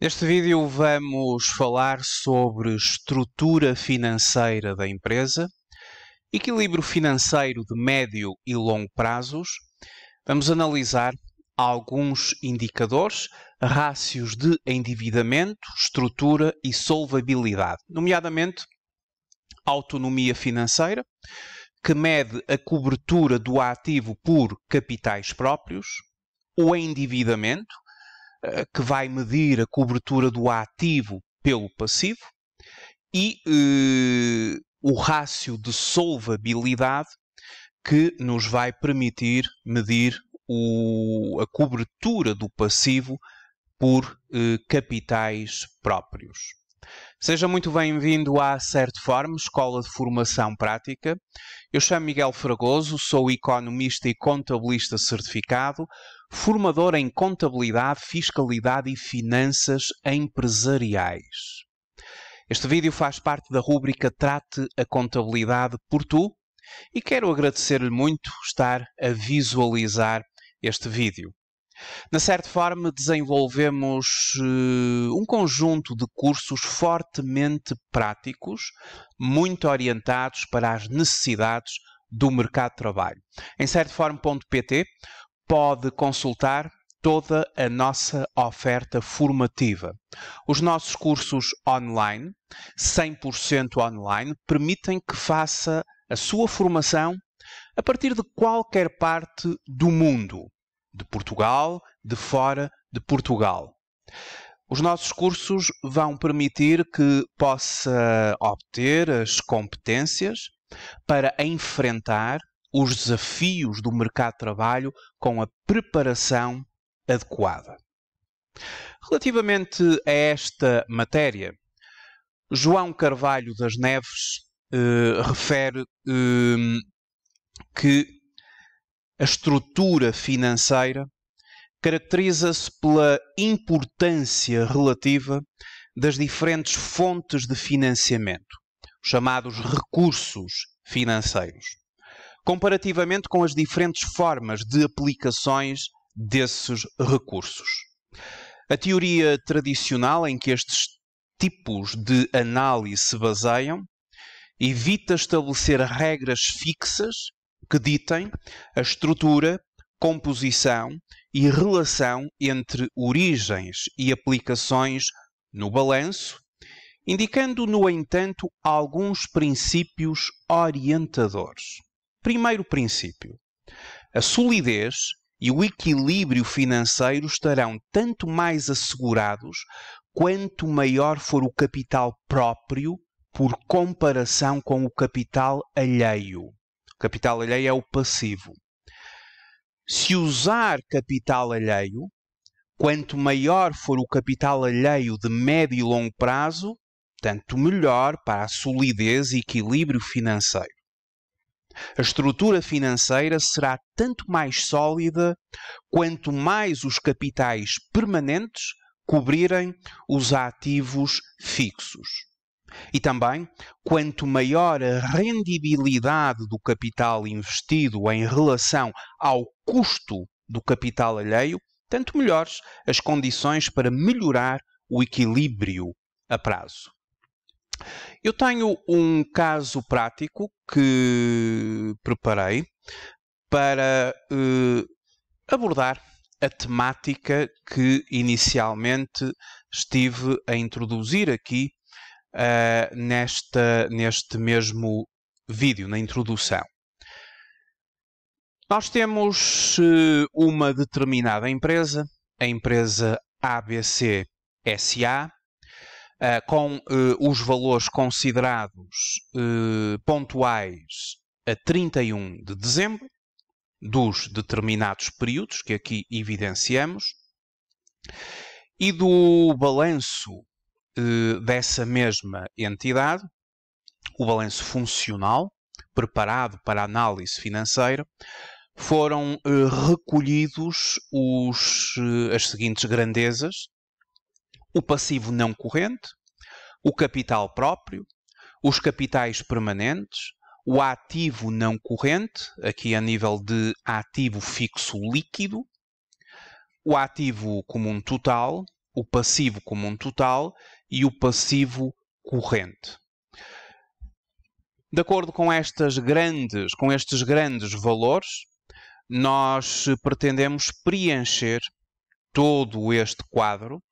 Neste vídeo vamos falar sobre estrutura financeira da empresa, equilíbrio financeiro de médio e longo prazos, vamos analisar alguns indicadores, rácios de endividamento, estrutura e solvabilidade, nomeadamente autonomia financeira, que mede a cobertura do ativo por capitais próprios, o endividamento, eh, que vai medir a cobertura do ativo pelo passivo e eh, o rácio de solvabilidade que nos vai permitir medir o, a cobertura do passivo por eh, capitais próprios. Seja muito bem-vindo à Certform, Escola de Formação Prática. Eu chamo Miguel Fragoso, sou economista e contabilista certificado, formador em contabilidade, fiscalidade e finanças empresariais. Este vídeo faz parte da rúbrica Trate a Contabilidade por Tu e quero agradecer-lhe muito estar a visualizar este vídeo. Na certa forma desenvolvemos uh, um conjunto de cursos fortemente práticos, muito orientados para as necessidades do mercado de trabalho. Em certfarm.pt pode consultar toda a nossa oferta formativa. Os nossos cursos online, 100% online, permitem que faça a sua formação a partir de qualquer parte do mundo de Portugal, de fora de Portugal. Os nossos cursos vão permitir que possa obter as competências para enfrentar os desafios do mercado de trabalho com a preparação adequada. Relativamente a esta matéria, João Carvalho das Neves eh, refere eh, que a estrutura financeira caracteriza-se pela importância relativa das diferentes fontes de financiamento, os chamados recursos financeiros, comparativamente com as diferentes formas de aplicações desses recursos. A teoria tradicional em que estes tipos de análise se baseiam evita estabelecer regras fixas que ditem a estrutura, composição e relação entre origens e aplicações no balanço, indicando, no entanto, alguns princípios orientadores. Primeiro princípio: a solidez e o equilíbrio financeiro estarão tanto mais assegurados quanto maior for o capital próprio por comparação com o capital alheio. Capital alheio é o passivo. Se usar capital alheio, quanto maior for o capital alheio de médio e longo prazo, tanto melhor para a solidez e equilíbrio financeiro. A estrutura financeira será tanto mais sólida quanto mais os capitais permanentes cobrirem os ativos fixos. E também, quanto maior a rendibilidade do capital investido em relação ao custo do capital alheio, tanto melhores as condições para melhorar o equilíbrio a prazo. Eu tenho um caso prático que preparei para eh, abordar a temática que inicialmente estive a introduzir aqui uh, nesta, neste mesmo vídeo, na introdução. Nós temos uh, uma determinada empresa, a empresa ABC SA, uh, eh, com os valores considerados pontuais a 31 de dezembro, dos determinados períodos que aqui evidenciamos e do balanço eh, dessa mesma entidade, o balanço funcional, preparado para análise financeira, foram eh, recolhidos os, eh, as seguintes grandezas: o passivo não corrente, o capital próprio, os capitais permanentes, o ativo não corrente, aqui a nível de ativo fixo líquido, o ativo comum total, o passivo como um total e o passivo corrente. De acordo com estas grandes, com estes grandes valores, nós pretendemos preencher todo este quadro,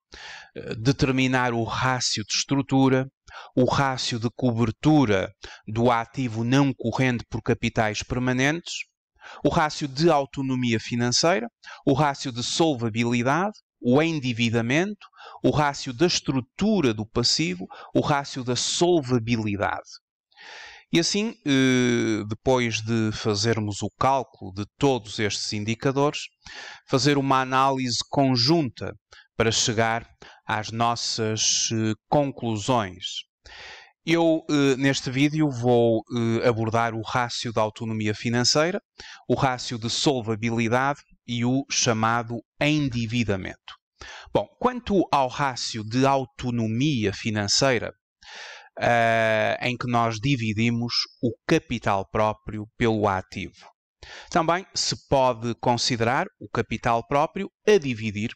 eh, determinar o rácio de estrutura, o rácio de cobertura do ativo não corrente por capitais permanentes, o rácio de autonomia financeira, o rácio de solvabilidade, o endividamento, o rácio da estrutura do passivo, o rácio da solvabilidade. E assim, eh, depois de fazermos o cálculo de todos estes indicadores, fazer uma análise conjunta para chegar às nossas eh, conclusões. Eu, eh, neste vídeo, vou abordar o rácio da autonomia financeira, o rácio de solvabilidade e o chamado endividamento. Bom, quanto ao rácio de autonomia financeira, uh, em que nós dividimos o capital próprio pelo ativo. Também se pode considerar o capital próprio a dividir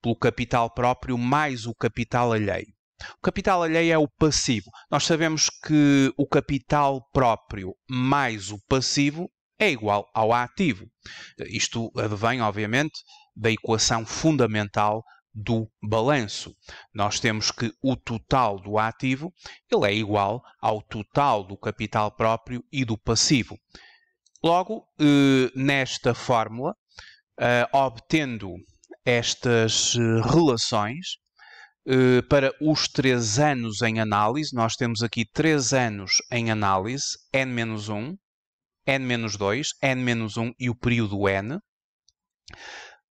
pelo capital próprio mais o capital alheio. O capital alheio é o passivo. Nós sabemos que o capital próprio mais o passivo é igual ao A ativo. Isto advém, obviamente, da equação fundamental do balanço. Nós temos que o total do ativo ele é igual ao total do capital próprio e do passivo. Logo, eh, nesta fórmula, eh, obtendo estas eh, relações para os três anos em análise, nós temos aqui três anos em análise, n-1, n-2, n-1 e o período n.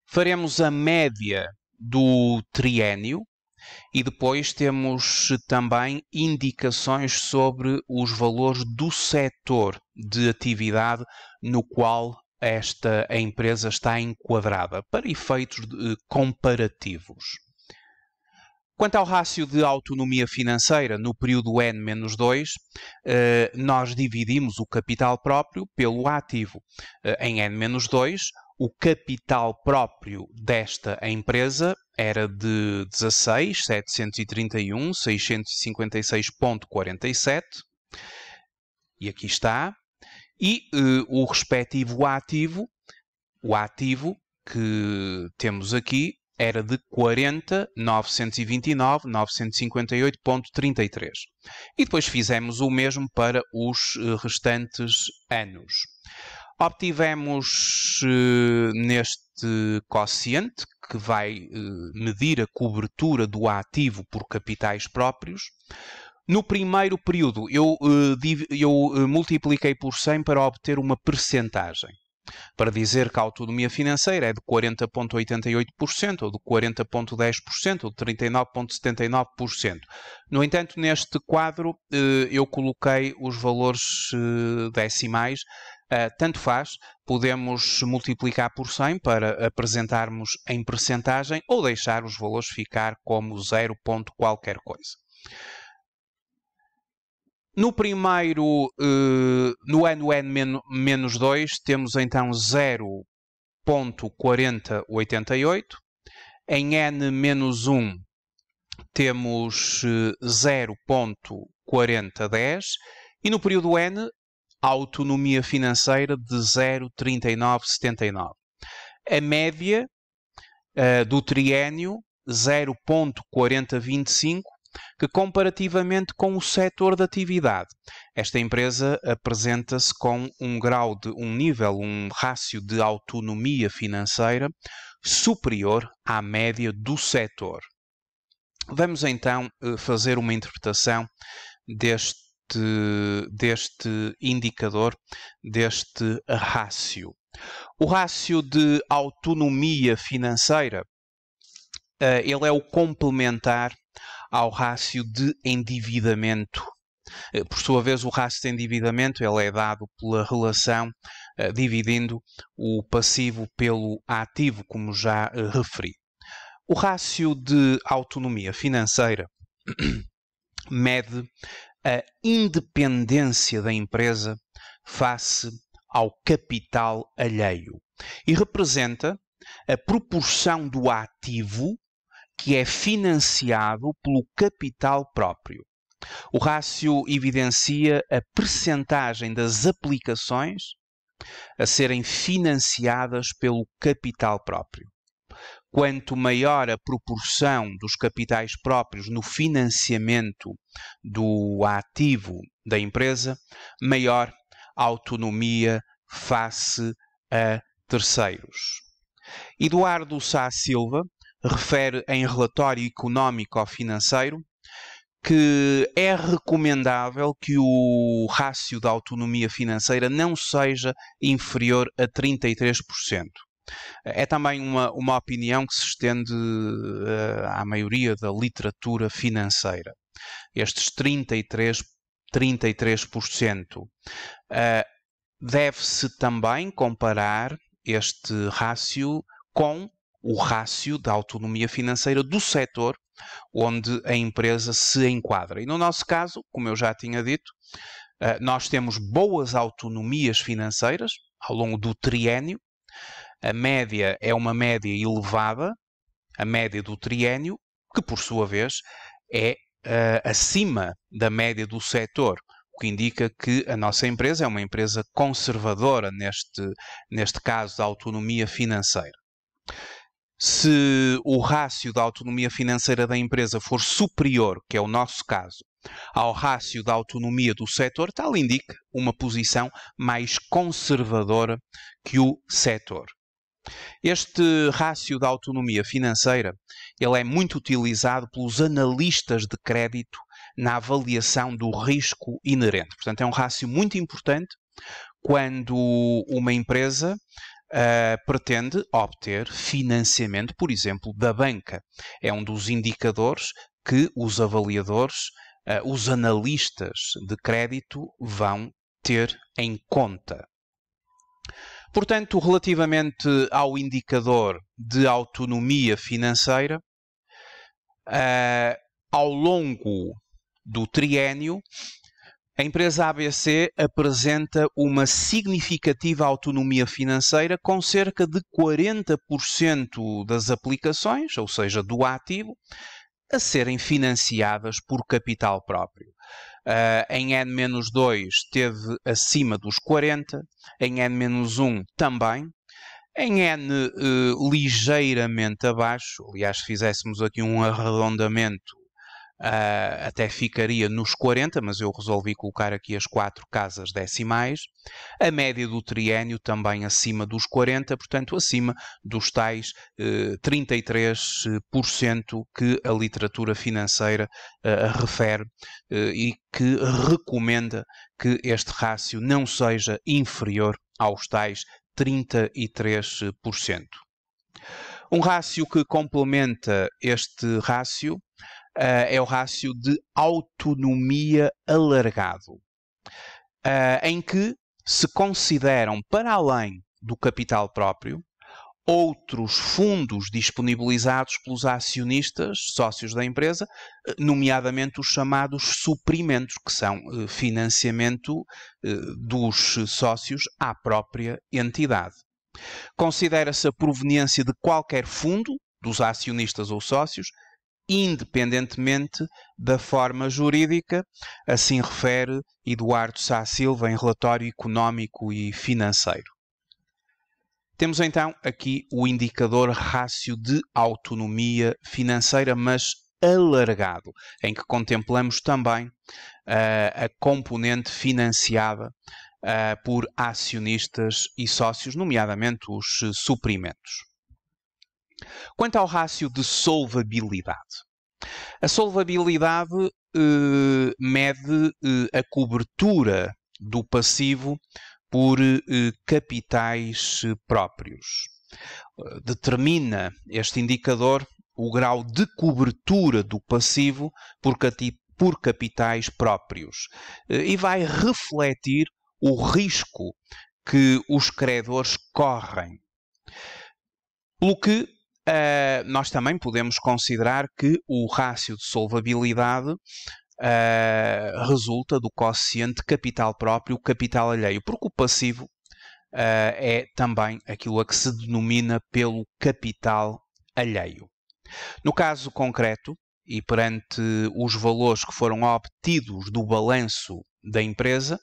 Faremos a média do triênio e depois temos também indicações sobre os valores do setor de atividade no qual esta empresa está enquadrada, para efeitos eh, comparativos. Quanto ao rácio de autonomia financeira, no período N-2, eh, nós dividimos o capital próprio pelo ativo. Eh, em N-2, o capital próprio desta empresa era de 16.731.656.47, e aqui está, e eh, o respectivo ativo, o ativo que temos aqui era de 40.929.958.33. E depois fizemos o mesmo para os eh, restantes anos. Obtivemos eh, neste quociente, que vai eh, medir a cobertura do ativo por capitais próprios, no primeiro período, eu, eu multipliquei por 100 para obter uma percentagem. Para dizer que a autonomia financeira é de 40,88%, ou de 40,10%, ou de 39,79%. No entanto, neste quadro eh, eu coloquei os valores eh, decimais, eh, tanto faz, podemos multiplicar por 100 para apresentarmos em percentagem ou deixar os valores ficar como 0, qualquer coisa. No primeiro, uh, no ano n menos 2, temos então 0.4088. Em n menos 1, temos 0.4010. Eh, e no período n, autonomia financeira de 0,3979. A média uh, do triênio 0.4025 que comparativamente com o setor de atividade, esta empresa apresenta-se com um grau de um nível, um rácio de autonomia financeira superior à média do setor. Vamos então eh, fazer uma interpretação deste deste indicador, deste rácio. O rácio de autonomia financeira, eh, ele é o complementar ao rácio de endividamento. Eh, por sua vez, o rácio de endividamento ele é dado pela relação eh, dividindo o passivo pelo ativo, como já eh, referi. O rácio de autonomia financeira mede a independência da empresa face ao capital alheio e representa a proporção do ativo que é financiado pelo capital próprio. O rácio evidencia a percentagem das aplicações a serem financiadas pelo capital próprio. Quanto maior a proporção dos capitais próprios no financiamento do ativo da empresa, maior a autonomia face a terceiros. Eduardo Sá Silva refere em relatório económico ou financeiro que é recomendável que o rácio da autonomia financeira não seja inferior a 33%. É também uma, uma opinião que se estende uh, à maioria da literatura financeira. Estes 33%, 33% uh, deve-se também comparar este rácio com o rácio da autonomia financeira do setor onde a empresa se enquadra. E no nosso caso, como eu já tinha dito, eh, nós temos boas autonomias financeiras ao longo do triênio. A média é uma média elevada, a média do triênio, que por sua vez é uh, acima da média do setor, o que indica que a nossa empresa é uma empresa conservadora neste, neste caso da autonomia financeira se o rácio da autonomia financeira da empresa for superior, que é o nosso caso, ao rácio da autonomia do setor, tal indica uma posição mais conservadora que o setor. Este rácio da autonomia financeira, ele é muito utilizado pelos analistas de crédito na avaliação do risco inerente. Portanto, é um rácio muito importante quando uma empresa Uh, pretende obter financiamento, por exemplo, da banca. É um dos indicadores que os avaliadores, uh, os analistas de crédito vão ter em conta. Portanto, relativamente ao indicador de autonomia financeira, uh, ao longo do triênio, a empresa ABC apresenta uma significativa autonomia financeira com cerca de 40% das aplicações, ou seja, do ativo, a serem financiadas por capital próprio. Uh, em N-2 teve acima dos 40, em N-1 também, em N uh, ligeiramente abaixo, aliás, se fizéssemos aqui um arredondamento, Uh, até ficaria nos 40, mas eu resolvi colocar aqui as quatro casas decimais. A média do triênio também acima dos 40, portanto, acima dos tais uh, eh, 33% que a literatura financeira uh, refere eh, e que recomenda que este rácio não seja inferior aos tais 33%. Um rácio que complementa este rácio uh, é o rácio de autonomia alargado, uh, em que se consideram, para além do capital próprio, outros fundos disponibilizados pelos acionistas, sócios da empresa, eh, nomeadamente os chamados suprimentos, que são financiamento dos sócios à própria entidade. Considera-se a proveniência de qualquer fundo dos acionistas ou sócios independentemente da forma jurídica, assim refere Eduardo Sá Silva em relatório económico e financeiro. Temos então aqui o indicador rácio de autonomia financeira, mas alargado, em que contemplamos também uh, a componente financiada uh, por acionistas e sócios, nomeadamente os suprimentos. Quanto ao rácio de solvabilidade, a solvabilidade eh, mede eh, a cobertura do passivo por eh, capitais eh, próprios. Eh, determina este indicador o grau de cobertura do passivo por, por capitais próprios eh, e vai refletir o risco que os credores correm. Pelo que uh, nós também podemos considerar que o rácio de solvabilidade uh, resulta do quociente capital próprio, capital alheio, porque o passivo uh, é também aquilo a que se denomina pelo capital alheio. No caso concreto, e perante os valores que foram obtidos do balanço da empresa,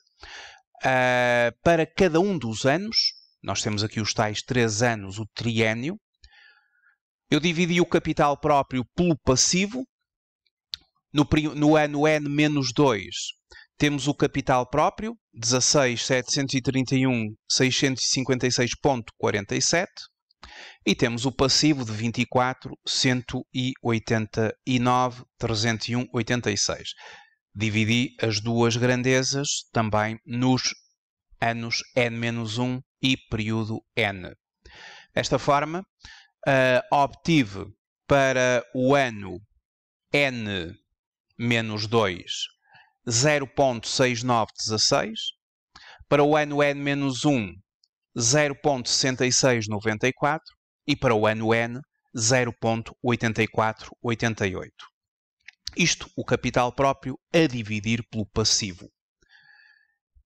para cada um dos anos, nós temos aqui os tais três anos, o triênio, eu dividi o capital próprio pelo passivo. No, no ano N-2, temos o capital próprio, 16.731.656.47. E temos o passivo de 24.189.301,86. Dividi as duas grandezas também nos anos N-1 e período N. Desta forma, uh, obtive para o ano N menos 2 0.6916, para o ano N menos 1 0.6694 e para o ano N 0.8488. Isto o capital próprio a dividir pelo passivo.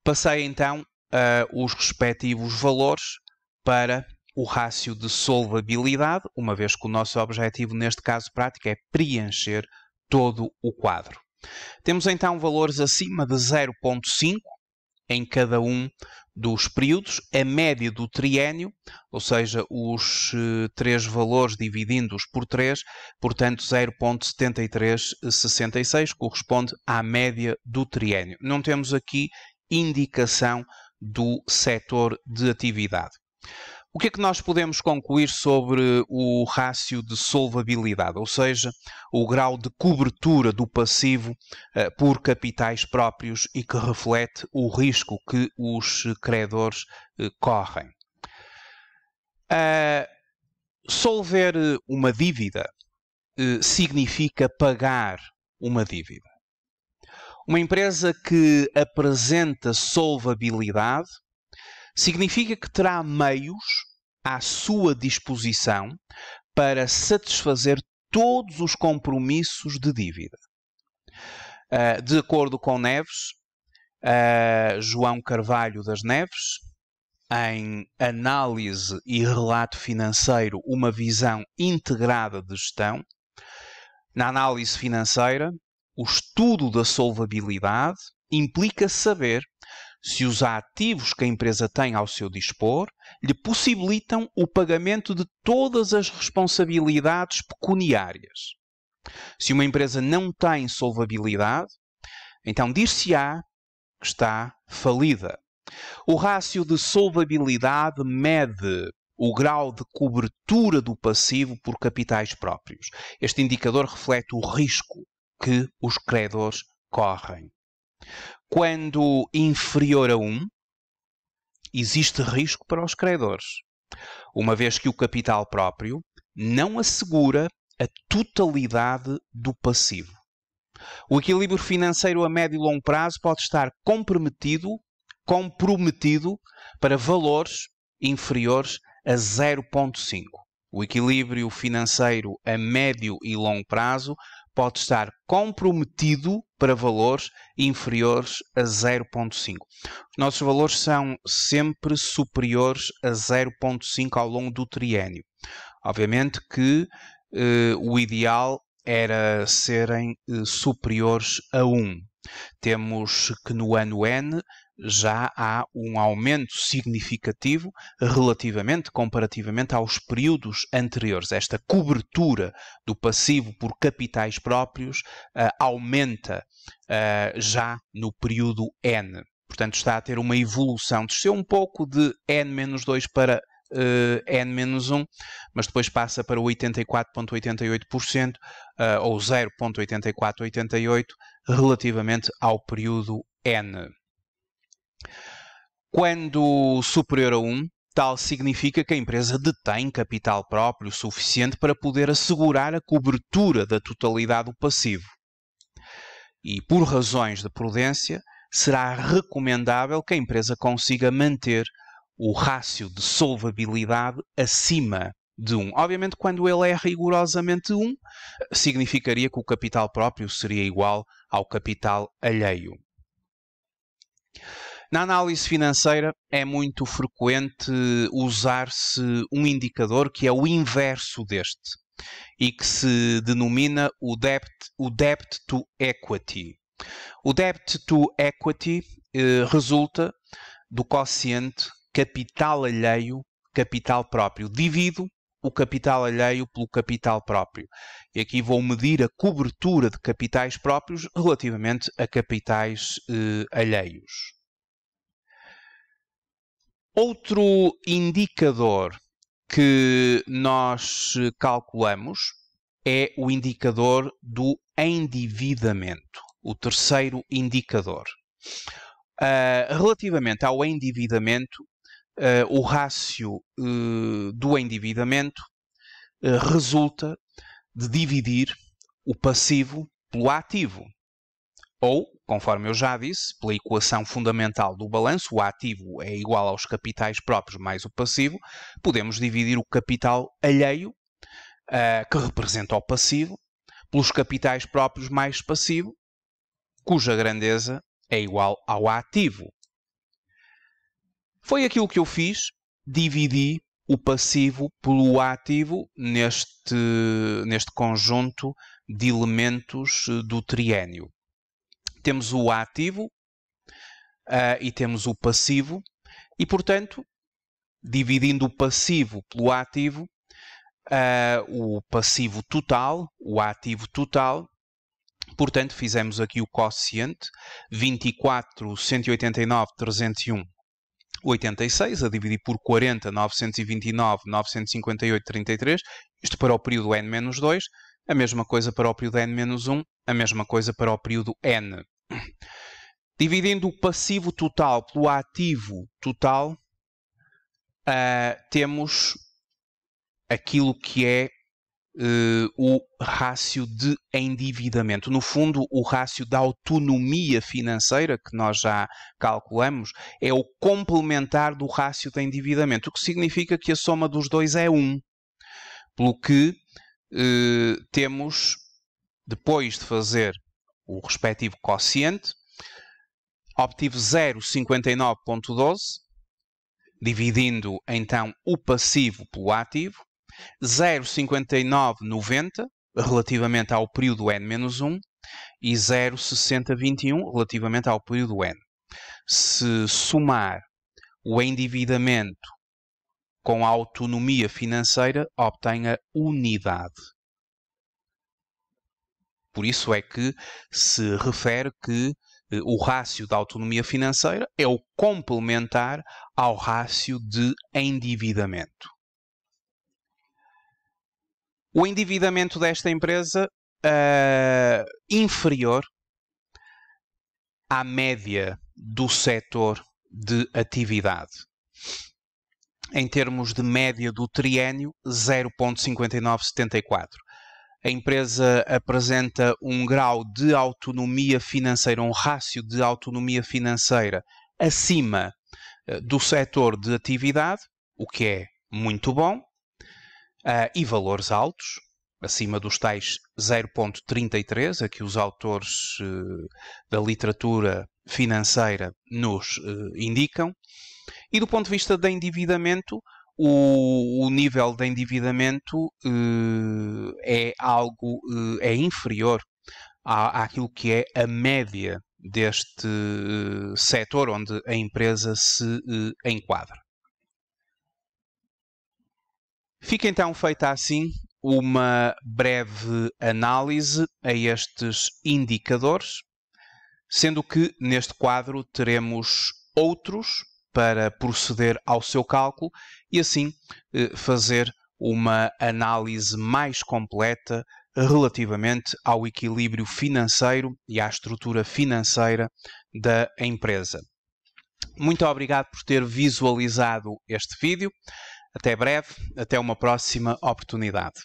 Passei então uh, os respectivos valores para o rácio de solvabilidade, uma vez que o nosso objetivo neste caso prático é preencher todo o quadro. Temos então valores acima de 0.5 em cada um dos períodos, a média do triênio, ou seja, os eh, três valores dividindo-os por 3, portanto 0.7366 corresponde à média do triênio. Não temos aqui indicação do setor de atividade. O que é que nós podemos concluir sobre o rácio de solvabilidade, ou seja, o grau de cobertura do passivo uh, por capitais próprios e que reflete o risco que os credores uh, correm? Uh, solver uma dívida significa pagar uma dívida. Uma empresa que apresenta solvabilidade significa que terá meios à sua disposição para satisfazer todos os compromissos de dívida. Uh, de acordo com Neves, uh, João Carvalho das Neves, em Análise e Relato Financeiro, uma visão integrada de gestão, na análise financeira, o estudo da solvabilidade implica saber se os ativos que a empresa tem ao seu dispor lhe possibilitam o pagamento de todas as responsabilidades pecuniárias. Se uma empresa não tem solvabilidade, então dir-se-á que está falida. O rácio de solvabilidade mede o grau de cobertura do passivo por capitais próprios. Este indicador reflete o risco que os credores correm quando inferior a 1, existe risco para os credores, uma vez que o capital próprio não assegura a totalidade do passivo. O equilíbrio financeiro a médio e longo prazo pode estar comprometido, comprometido para valores inferiores a 0.5. O equilíbrio financeiro a médio e longo prazo pode estar comprometido para valores inferiores a 0.5. Os nossos valores são sempre superiores a 0.5 ao longo do triênio. Obviamente que eh, o ideal era serem eh, superiores a 1. Temos que no ano N já há um aumento significativo relativamente, comparativamente aos períodos anteriores. Esta cobertura do passivo por capitais próprios uh, aumenta uh, já no período N. Portanto, está a ter uma evolução. Desceu um pouco de N-2 para uh, eh, N-1, mas depois passa para 84,88% uh, ou 0,8488 relativamente ao período N. Quando superior a 1, tal significa que a empresa detém capital próprio suficiente para poder assegurar a cobertura da totalidade do passivo. E por razões de prudência, será recomendável que a empresa consiga manter o rácio de solvabilidade acima de 1. Obviamente, quando ele é rigorosamente 1, significaria que o capital próprio seria igual ao capital alheio. Na análise financeira é muito frequente usar-se um indicador que é o inverso deste e que se denomina o debt, o debt to equity. O debt to equity eh, resulta do quociente capital alheio, capital próprio. Divido o capital alheio pelo capital próprio. E aqui vou medir a cobertura de capitais próprios relativamente a capitais eh, alheios. Outro indicador que nós calculamos é o indicador do endividamento, o terceiro indicador. Uh, relativamente ao endividamento, uh, o rácio uh, do endividamento resulta de dividir o passivo pelo ativo, ou Conforme eu já disse, pela equação fundamental do balanço, o ativo é igual aos capitais próprios mais o passivo, podemos dividir o capital alheio, ah, que representa o passivo, pelos capitais próprios mais passivo, cuja grandeza é igual ao ativo. Foi aquilo que eu fiz, dividi o passivo pelo ativo neste, neste conjunto de elementos do triênio temos o ativo uh, e temos o passivo, e portanto, dividindo o passivo pelo ativo, uh, o passivo total, o ativo total, portanto, fizemos aqui o quociente 24, 189, 301. 86 a dividir por 40, 929, 958, 33, isto para o período n-2, a mesma coisa para o período n-1, a mesma coisa para o período n. Dividindo o passivo total pelo ativo total, uh, temos aquilo que é uh, o rácio de endividamento. No fundo, o rácio da autonomia financeira, que nós já calculamos, é o complementar do rácio de endividamento, o que significa que a soma dos dois é 1. Um, pelo que uh, temos, depois de fazer o respectivo quociente, obtive 0,59.12, dividindo então o passivo pelo ativo, 0,5990 relativamente ao período n-1 e 0,6021 relativamente ao período n. Se somar o endividamento com a autonomia financeira, obtém a unidade. Por isso é que se refere que eh, o rácio da autonomia financeira é o complementar ao rácio de endividamento. O endividamento desta empresa uh, inferior à média do setor de atividade. Em termos de média do triênio, 0,5974 a empresa apresenta um grau de autonomia financeira, um rácio de autonomia financeira acima eh, do setor de atividade, o que é muito bom, eh, e valores altos, acima dos tais 0,33 a que os autores eh, da literatura financeira nos indicam. E do ponto de vista de endividamento, o, o nível de endividamento uh, é algo uh, é inferior à, àquilo que é a média deste uh, setor onde a empresa se uh, enquadra. Fica então feita assim uma breve análise a estes indicadores, sendo que neste quadro teremos outros para proceder ao seu cálculo e assim eh, fazer uma análise mais completa relativamente ao equilíbrio financeiro e à estrutura financeira da empresa. Muito obrigado por ter visualizado este vídeo. Até breve, até uma próxima oportunidade.